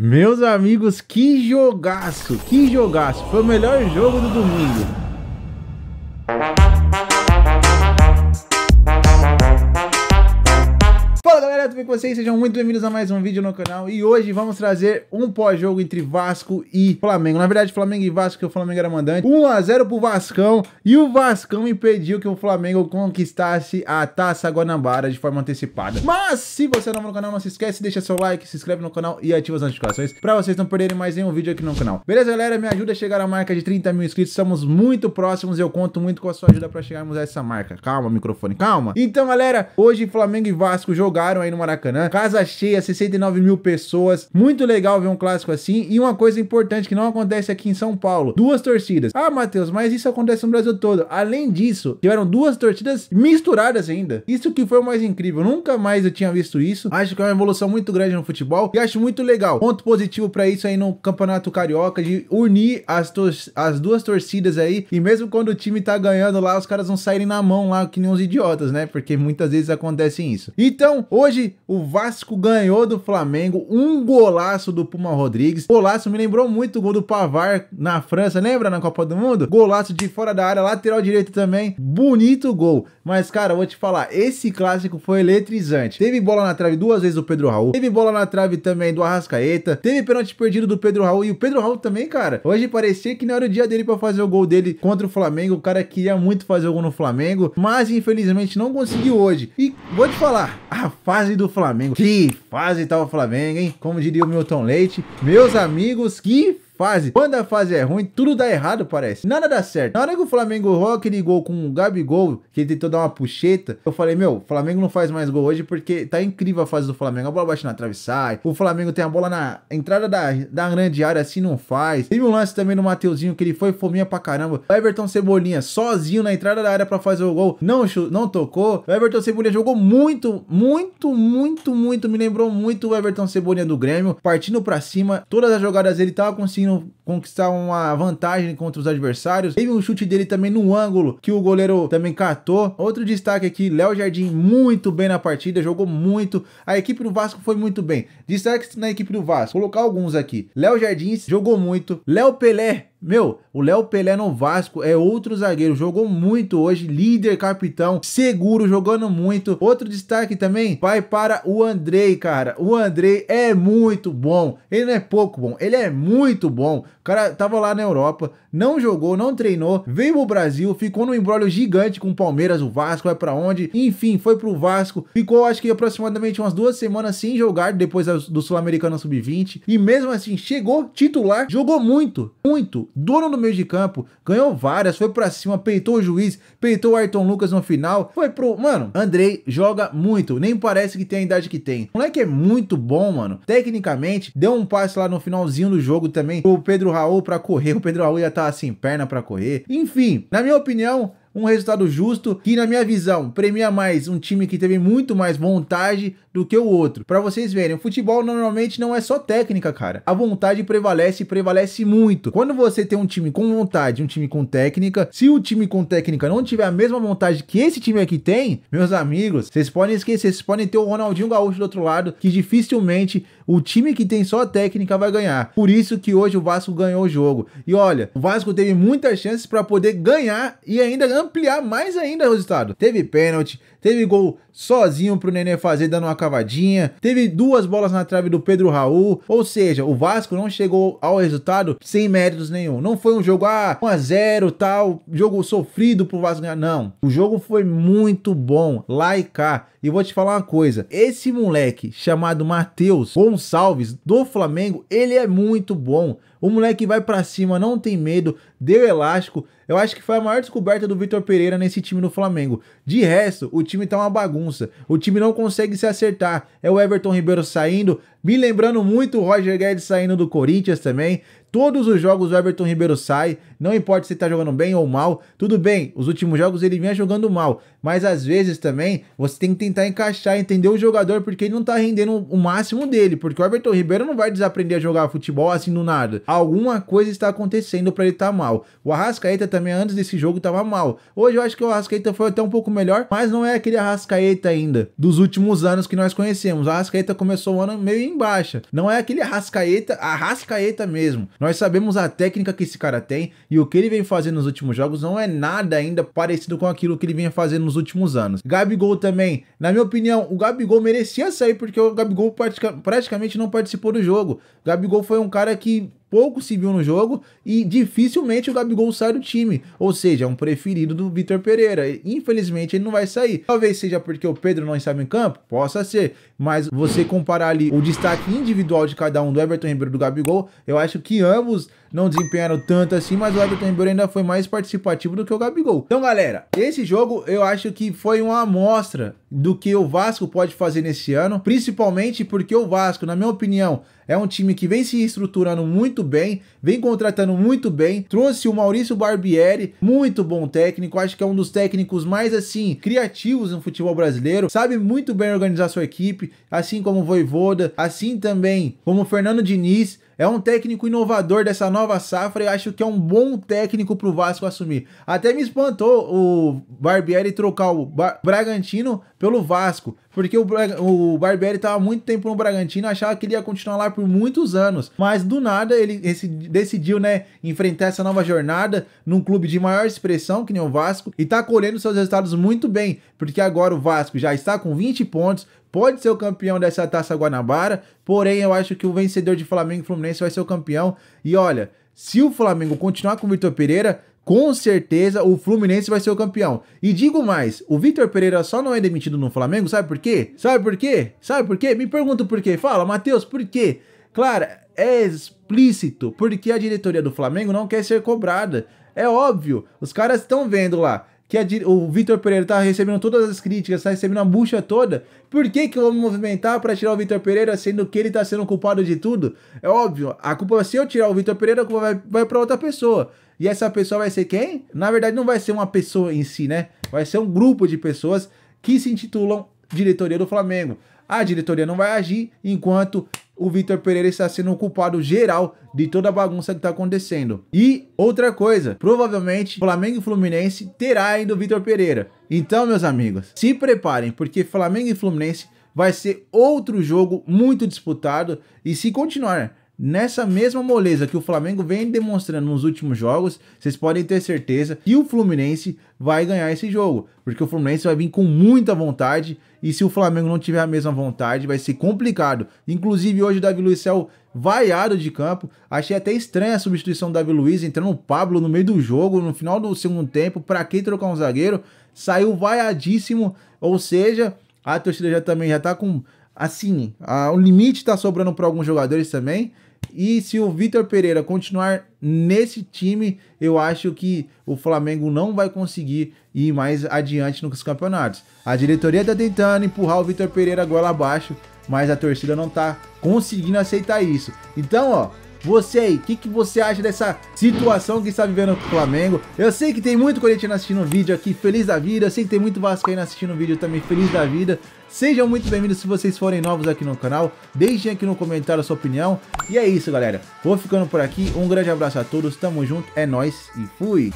Meus amigos, que jogaço, que jogaço. Foi o melhor jogo do domingo. bem com vocês? Sejam muito bem-vindos a mais um vídeo no canal E hoje vamos trazer um pós-jogo entre Vasco e Flamengo Na verdade, Flamengo e Vasco, que o Flamengo era mandante 1x0 pro Vascão E o Vascão impediu que o Flamengo conquistasse a Taça Guanabara de forma antecipada Mas, se você é novo no canal, não se esquece, deixa seu like, se inscreve no canal e ativa as notificações Pra vocês não perderem mais nenhum vídeo aqui no canal Beleza, galera? Me ajuda a chegar à marca de 30 mil inscritos Estamos muito próximos e eu conto muito com a sua ajuda pra chegarmos a essa marca Calma, microfone, calma Então, galera, hoje Flamengo e Vasco jogaram aí numa Maracanã. Casa cheia, 69 mil pessoas. Muito legal ver um clássico assim. E uma coisa importante que não acontece aqui em São Paulo: duas torcidas. Ah, Matheus, mas isso acontece no Brasil todo. Além disso, tiveram duas torcidas misturadas ainda. Isso que foi o mais incrível. Nunca mais eu tinha visto isso. Acho que é uma evolução muito grande no futebol e acho muito legal. Ponto positivo para isso aí no Campeonato Carioca de unir as, as duas torcidas aí. E mesmo quando o time tá ganhando lá, os caras não saírem na mão lá que nem uns idiotas, né? Porque muitas vezes acontece isso. Então, hoje o Vasco ganhou do Flamengo, um golaço do Puma Rodrigues. Golaço me lembrou muito o gol do Pavar na França, lembra na Copa do Mundo? Golaço de fora da área, lateral direito também. Bonito gol. Mas cara, vou te falar, esse clássico foi eletrizante. Teve bola na trave duas vezes do Pedro Raul, teve bola na trave também do Arrascaeta, teve pênalti perdido do Pedro Raul e o Pedro Raul também, cara. Hoje parecia que não era o dia dele para fazer o gol dele contra o Flamengo. O cara queria muito fazer o gol no Flamengo, mas infelizmente não conseguiu hoje. E vou te falar, a fase do do Flamengo. Que fase tal tá o Flamengo, hein? Como diria o Milton Leite. Meus amigos, que fase, quando a fase é ruim, tudo dá errado, parece. Nada dá certo. Na hora que o Flamengo rola aquele gol com o Gabigol, que ele tentou dar uma puxeta, eu falei, meu, o Flamengo não faz mais gol hoje porque tá incrível a fase do Flamengo. A bola bate na sai. o Flamengo tem a bola na entrada da, da grande área, assim não faz. Teve um lance também no Mateuzinho que ele foi fominha pra caramba. O Everton Cebolinha sozinho na entrada da área para fazer o gol, não, não tocou. O Everton Cebolinha jogou muito, muito, muito, muito. Me lembrou muito o Everton Cebolinha do Grêmio, partindo pra cima. Todas as jogadas ele tava conseguindo know conquistar uma vantagem contra os adversários. Teve um chute dele também no ângulo que o goleiro também catou. Outro destaque aqui, Léo Jardim muito bem na partida, jogou muito. A equipe do Vasco foi muito bem. Destaques na equipe do Vasco, Vou colocar alguns aqui. Léo Jardim jogou muito. Léo Pelé meu, o Léo Pelé no Vasco é outro zagueiro, jogou muito hoje, líder, capitão, seguro, jogando muito. Outro destaque também vai para o Andrei, cara. O Andrei é muito bom, ele não é pouco bom, ele é muito bom cara tava lá na Europa, não jogou, não treinou, veio pro Brasil, ficou num embrólio gigante com o Palmeiras, o Vasco, vai para onde, enfim, foi pro Vasco, ficou acho que aproximadamente umas duas semanas sem jogar depois do Sul-Americano Sub-20 e mesmo assim chegou titular, jogou muito, muito, dono do meio de campo, ganhou várias, foi para cima, peitou o juiz, peitou o Ayrton Lucas no final, foi pro, mano, Andrei joga muito, nem parece que tem a idade que tem. O moleque é muito bom, mano. Tecnicamente, deu um passe lá no finalzinho do jogo também pro Pedro Raul para correr, o Pedro Raul ia estar tá, assim, perna para correr. Enfim, na minha opinião, um resultado justo que, na minha visão, premia mais um time que teve muito mais vontade do que o outro. Para vocês verem, o futebol normalmente não é só técnica, cara. A vontade prevalece e prevalece muito. Quando você tem um time com vontade, um time com técnica, se o time com técnica não tiver a mesma vontade que esse time aqui tem, meus amigos, vocês podem esquecer, vocês podem ter o Ronaldinho Gaúcho do outro lado, que dificilmente o time que tem só técnica vai ganhar. Por isso que hoje o Vasco ganhou o jogo. E olha, o Vasco teve muitas chances para poder ganhar e ainda ampliar mais ainda o resultado. Teve pênalti, teve gol sozinho pro Nenê fazer dando uma cavadinha, teve duas bolas na trave do Pedro Raul, ou seja, o Vasco não chegou ao resultado sem méritos nenhum. Não foi um jogo ah, 1 a 0 tal, jogo sofrido pro Vasco ganhar, não. O jogo foi muito bom, lá e cá. E vou te falar uma coisa, esse moleque chamado Matheus, com Gonçalves do Flamengo, ele é muito bom. O moleque vai para cima, não tem medo, deu elástico. Eu acho que foi a maior descoberta do Vitor Pereira nesse time do Flamengo. De resto, o time tá uma bagunça. O time não consegue se acertar. É o Everton Ribeiro saindo, me lembrando muito o Roger Guedes saindo do Corinthians também. Todos os jogos o Everton Ribeiro sai, não importa se tá jogando bem ou mal. Tudo bem, os últimos jogos ele vinha jogando mal, mas às vezes também você tem que tentar encaixar, entender o jogador porque ele não tá rendendo o máximo dele, porque o Everton Ribeiro não vai desaprender a jogar futebol assim do nada. Alguma coisa está acontecendo para ele estar tá mal mal. O Arrascaeta também, antes desse jogo, estava mal. Hoje eu acho que o Arrascaeta foi até um pouco melhor, mas não é aquele Arrascaeta ainda dos últimos anos que nós conhecemos. O Arrascaeta começou o ano meio em baixa. Não é aquele Arrascaeta, Arrascaeta mesmo. Nós sabemos a técnica que esse cara tem e o que ele vem fazendo nos últimos jogos não é nada ainda parecido com aquilo que ele vinha fazendo nos últimos anos. Gabigol também, na minha opinião, o Gabigol merecia sair porque o Gabigol pratica, praticamente não participou do jogo. O Gabigol foi um cara que pouco se viu no jogo e dificilmente o Gabigol sai do time, ou seja, é um preferido do Vitor Pereira. Infelizmente ele não vai sair. Talvez seja porque o Pedro não estava em campo, possa ser, mas você comparar ali o destaque individual de cada um do Everton Ribeiro e do Gabigol, eu acho que ambos não desempenharam tanto assim, mas o Everton Ribeiro ainda foi mais participativo do que o Gabigol. Então, galera, esse jogo eu acho que foi uma amostra do que o Vasco pode fazer nesse ano, principalmente porque o Vasco, na minha opinião, é um time que vem se estruturando muito bem, vem contratando muito bem, trouxe o Maurício Barbieri, muito bom técnico, acho que é um dos técnicos mais assim criativos no futebol brasileiro, sabe muito bem organizar sua equipe, assim como o Voivoda, assim também como o Fernando Diniz, é um técnico inovador dessa nova safra e acho que é um bom técnico pro Vasco assumir. Até me espantou o Barbieri trocar o Bragantino pelo Vasco, porque o, o Barbieri tava muito tempo no Bragantino, achava que ele ia continuar lá por muitos anos, mas do nada ele decidiu, né, enfrentar essa nova jornada num clube de maior expressão, que nem o Vasco, e tá colhendo seus resultados muito bem, porque agora o Vasco já está com 20 pontos, pode ser o campeão dessa Taça Guanabara, porém eu acho que o vencedor de Flamengo e Fluminense vai ser o campeão. E olha, se o Flamengo continuar com o Vitor Pereira, com certeza o Fluminense vai ser o campeão. E digo mais, o Vitor Pereira só não é demitido no Flamengo, sabe por quê? Sabe por quê? Sabe por quê? Me pergunta por quê. Fala, Matheus, por quê? Claro, é explícito, porque a diretoria do Flamengo não quer ser cobrada. É óbvio, os caras estão vendo lá que a, o Vitor Pereira tá recebendo todas as críticas, tá recebendo a bucha toda, por que que eu vou me movimentar para tirar o Vitor Pereira, sendo que ele tá sendo culpado de tudo? É óbvio, a culpa, se eu tirar o Vitor Pereira, a culpa vai, vai para outra pessoa. E essa pessoa vai ser quem? Na verdade, não vai ser uma pessoa em si, né? Vai ser um grupo de pessoas que se intitulam diretoria do Flamengo a diretoria não vai agir, enquanto o Vitor Pereira está sendo o culpado geral de toda a bagunça que está acontecendo. E outra coisa, provavelmente Flamengo e Fluminense terá ainda o Vitor Pereira. Então, meus amigos, se preparem, porque Flamengo e Fluminense vai ser outro jogo muito disputado e se continuar nessa mesma moleza que o Flamengo vem demonstrando nos últimos jogos, vocês podem ter certeza que o Fluminense vai ganhar esse jogo, porque o Fluminense vai vir com muita vontade e se o Flamengo não tiver a mesma vontade, vai ser complicado. Inclusive hoje o Davi Luiz o vaiado de campo, achei até estranha a substituição do Davi Luiz, entrando o Pablo no meio do jogo, no final do segundo tempo, para quem trocar um zagueiro, saiu vaiadíssimo, ou seja, a torcida já também já tá com assim, o limite tá sobrando para alguns jogadores também, e se o Vitor Pereira continuar nesse time, eu acho que o Flamengo não vai conseguir ir mais adiante nos campeonatos. A diretoria está tentando empurrar o Vitor Pereira goela abaixo, mas a torcida não está conseguindo aceitar isso. Então, ó, você aí, o que, que você acha dessa situação que está vivendo o Flamengo? Eu sei que tem muito corintiano assistindo o vídeo aqui, feliz da vida. Eu sei que tem muito vascaíno assistindo o vídeo também, feliz da vida. Sejam muito bem-vindos se vocês forem novos aqui no canal. Deixem aqui no comentário a sua opinião. E é isso, galera. Vou ficando por aqui. Um grande abraço a todos. Tamo junto. É nóis e fui!